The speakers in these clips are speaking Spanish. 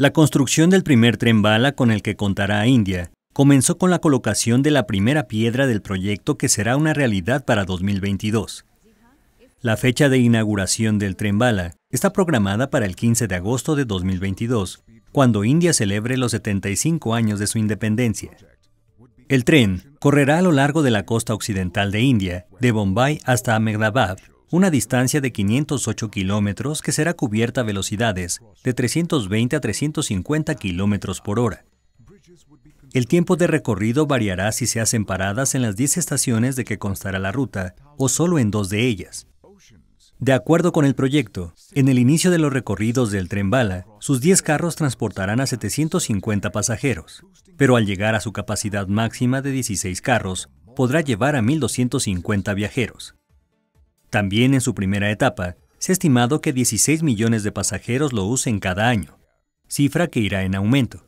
La construcción del primer tren bala con el que contará India comenzó con la colocación de la primera piedra del proyecto que será una realidad para 2022. La fecha de inauguración del tren bala está programada para el 15 de agosto de 2022, cuando India celebre los 75 años de su independencia. El tren correrá a lo largo de la costa occidental de India, de Bombay hasta Ahmedabad, una distancia de 508 kilómetros que será cubierta a velocidades de 320 a 350 kilómetros por hora. El tiempo de recorrido variará si se hacen paradas en las 10 estaciones de que constará la ruta o solo en dos de ellas. De acuerdo con el proyecto, en el inicio de los recorridos del tren bala, sus 10 carros transportarán a 750 pasajeros, pero al llegar a su capacidad máxima de 16 carros, podrá llevar a 1.250 viajeros. También en su primera etapa, se ha estimado que 16 millones de pasajeros lo usen cada año, cifra que irá en aumento.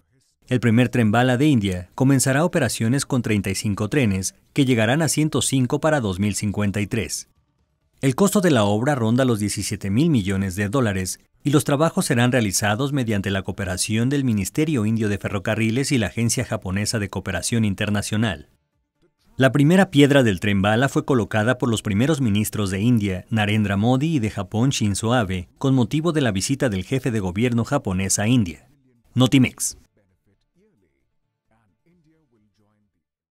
El primer tren bala de India comenzará operaciones con 35 trenes que llegarán a 105 para 2053. El costo de la obra ronda los 17 mil millones de dólares y los trabajos serán realizados mediante la cooperación del Ministerio Indio de Ferrocarriles y la Agencia Japonesa de Cooperación Internacional. La primera piedra del tren bala fue colocada por los primeros ministros de India, Narendra Modi, y de Japón, Shinzo Abe, con motivo de la visita del jefe de gobierno japonés a India. Notimex.